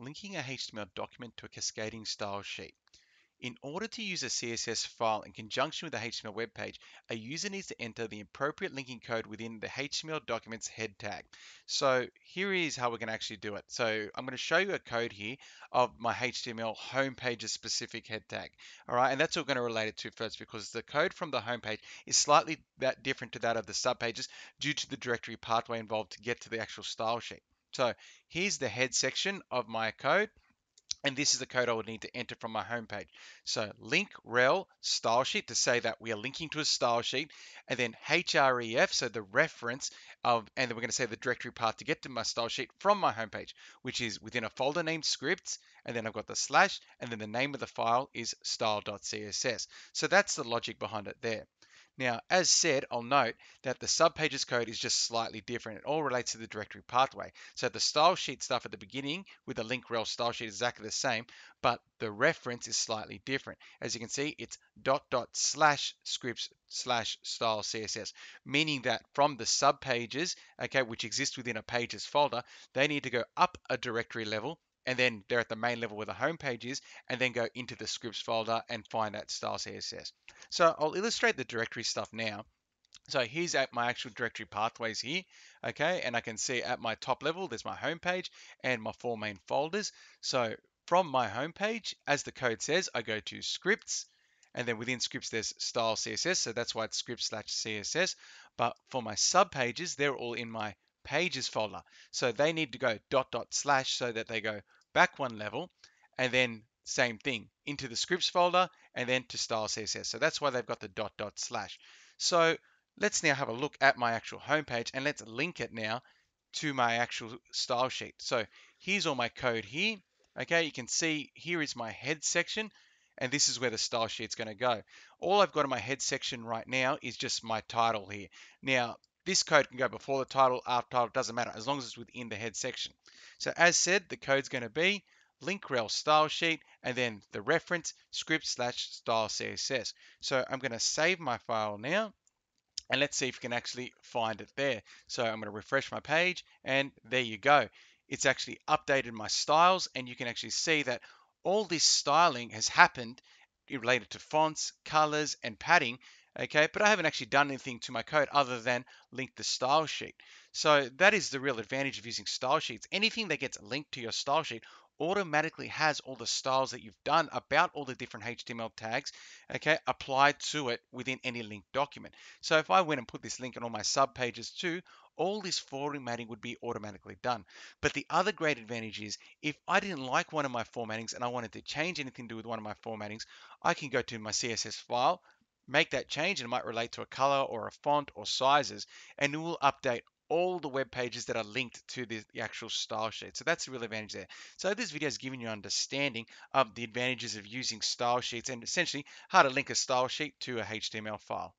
linking a HTML document to a cascading style sheet. In order to use a CSS file in conjunction with a HTML web page, a user needs to enter the appropriate linking code within the HTML document's head tag. So here is how we're going to actually do it. So I'm going to show you a code here of my HTML homepage's specific head tag. All right, and that's all going to relate it to first because the code from the homepage is slightly that different to that of the subpages due to the directory pathway involved to get to the actual style sheet. So here's the head section of my code. And this is the code I would need to enter from my homepage. So link rel stylesheet to say that we are linking to a style sheet, and then href, so the reference of, and then we're going to say the directory path to get to my style sheet from my homepage, which is within a folder named scripts, and then I've got the slash, and then the name of the file is style.css. So that's the logic behind it there. Now, as said, I'll note that the subpages code is just slightly different. It all relates to the directory pathway. So the style sheet stuff at the beginning with the link rel style sheet is exactly the same, but the reference is slightly different. As you can see, it's dot dot slash scripts slash style CSS, meaning that from the subpages, okay, which exist within a pages folder, they need to go up a directory level and then they're at the main level where the home page is, and then go into the scripts folder and find that style CSS. So I'll illustrate the directory stuff now. So here's at my actual directory pathways here, okay? And I can see at my top level, there's my home page and my four main folders. So from my home page, as the code says, I go to scripts, and then within scripts, there's style CSS, so that's why it's script slash CSS. But for my sub pages, they're all in my pages folder. So they need to go dot dot slash so that they go back one level and then same thing into the scripts folder and then to style CSS. So that's why they've got the dot dot slash. So let's now have a look at my actual homepage and let's link it now to my actual style sheet. So here's all my code here. Okay, you can see here is my head section and this is where the style sheet's going to go. All I've got in my head section right now is just my title here. Now, this code can go before the title, after title, doesn't matter, as long as it's within the head section. So as said, the code's going to be link-rel style sheet and then the reference script slash style CSS. So I'm going to save my file now and let's see if we can actually find it there. So I'm going to refresh my page and there you go. It's actually updated my styles and you can actually see that all this styling has happened related to fonts, colors, and padding okay? But I haven't actually done anything to my code other than link the style sheet. So that is the real advantage of using style sheets. Anything that gets linked to your style sheet automatically has all the styles that you've done about all the different HTML tags, okay, applied to it within any linked document. So if I went and put this link in all my sub pages too, all this formatting would be automatically done. But the other great advantage is if I didn't like one of my formattings and I wanted to change anything to do with one of my formattings, I can go to my CSS file, make that change and it might relate to a color or a font or sizes and it will update all the web pages that are linked to the, the actual style sheet. So that's the real advantage there. So this video has given you an understanding of the advantages of using style sheets and essentially how to link a style sheet to a HTML file.